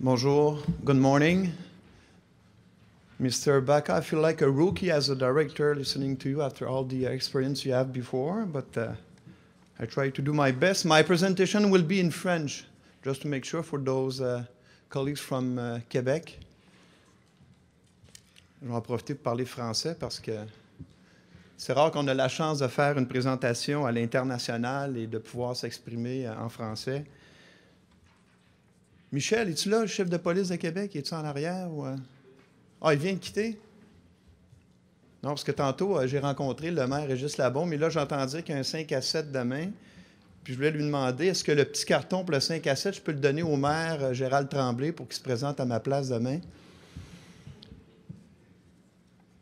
Bonjour. Good morning. Mr. Baca, I feel like a rookie as a director listening to you after all the experience you have before, but uh, I try to do my best. My presentation will be in French, just to make sure for those uh, colleagues from uh, Quebec. Québec. Je vais en profiter pour parler français parce que c'est rare qu'on ait la chance de faire une présentation à l'international et de pouvoir s'exprimer euh, en français. Michel, es-tu là, le chef de police de Québec? Es-tu en arrière? Euh? Ah, il vient de quitter? Non, parce que tantôt, euh, j'ai rencontré le maire Régis Labon, mais là, j'entendais qu'il y a un 5 à 7 demain. Puis je voulais lui demander, est-ce que le petit carton pour le 5 à 7, je peux le donner au maire euh, Gérald Tremblay pour qu'il se présente à ma place demain?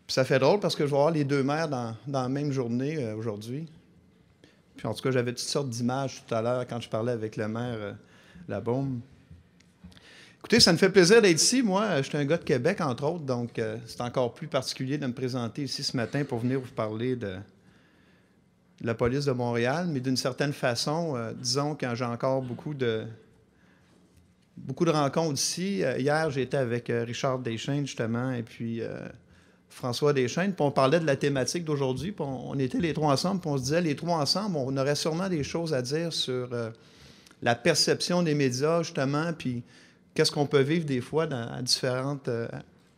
Puis ça fait drôle parce que je vais avoir les deux maires dans, la même journée aujourd'hui. Puis en tout cas, j'avais toutes sortes d'images tout à l'heure quand je parlais avec le maire Labaume. Écoutez, ça me fait plaisir d'être ici. Moi, euh, je suis un gars de Québec, entre autres, donc euh, c'est encore plus particulier de me présenter ici ce matin pour venir vous parler de, la police de Montréal. Mais d'une certaine façon, euh, disons que j'ai encore beaucoup de, beaucoup de rencontres ici. hier, j'étais avec Richard Deschênes, justement, et puis François Deschênes, puis on parlait de la thématique d'aujourd'hui, puis on, on, était les trois ensemble, puis on se disait, les trois ensemble, on aurait sûrement des choses à dire sur la perception des médias, justement, puis qu'est-ce qu'on peut vivre des fois dans, différentes, euh,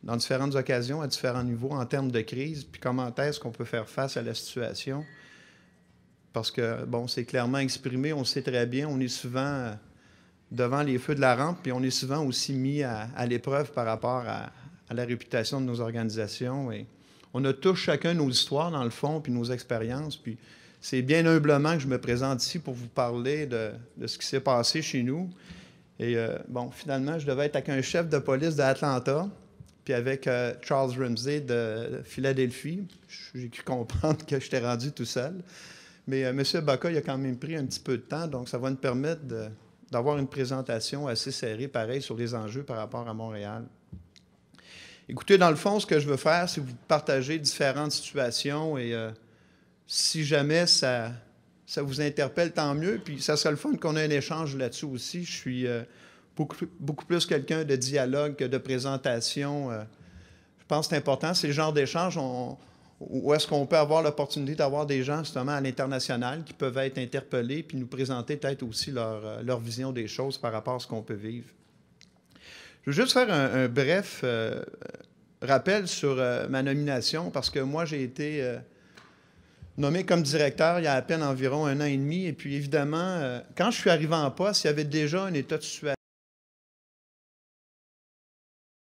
dans différentes occasions, à différents niveaux en termes de crise, puis comment est-ce qu'on peut faire face à la situation. Parce que, bon, c'est clairement exprimé, on sait très bien, on est souvent euh, devant les feux de la rampe, puis on est souvent aussi mis à, l'épreuve par rapport à, la réputation de nos organisations. Et on a tous chacun nos histoires, dans le fond, puis nos expériences, puis c'est bien humblement que je me présente ici pour vous parler de, de ce qui s'est passé chez nous, et euh, bon, finalement, je devais être avec un chef de police d'Atlanta, puis avec euh, Charles Ramsey de Philadelphie. J'ai pu comprendre que j'étais rendu tout seul. Mais euh, M. Baca, il a quand même pris un petit peu de temps, donc ça va nous permettre d'avoir une présentation assez serrée, pareil, sur les enjeux par rapport à Montréal. Écoutez, dans le fond, ce que je veux faire, c'est vous partager différentes situations et si jamais ça, ça vous interpelle, tant mieux. Puis ça serait le fun qu'on ait un échange là-dessus aussi. Je suis euh, beaucoup, beaucoup, plus quelqu'un de dialogue que de présentation. Euh. je pense que c'est important. C'est le genre d'échange où est-ce qu'on peut avoir l'opportunité d'avoir des gens justement à l'international qui peuvent être interpellés puis nous présenter peut-être aussi leur, euh, vision des choses par rapport à ce qu'on peut vivre. Je veux juste faire un, bref rappel sur ma nomination parce que moi, j'ai été nommé comme directeur il y a à peine environ un an et demi. Et puis, évidemment, euh, quand je suis arrivé en poste, il y avait déjà un état de situation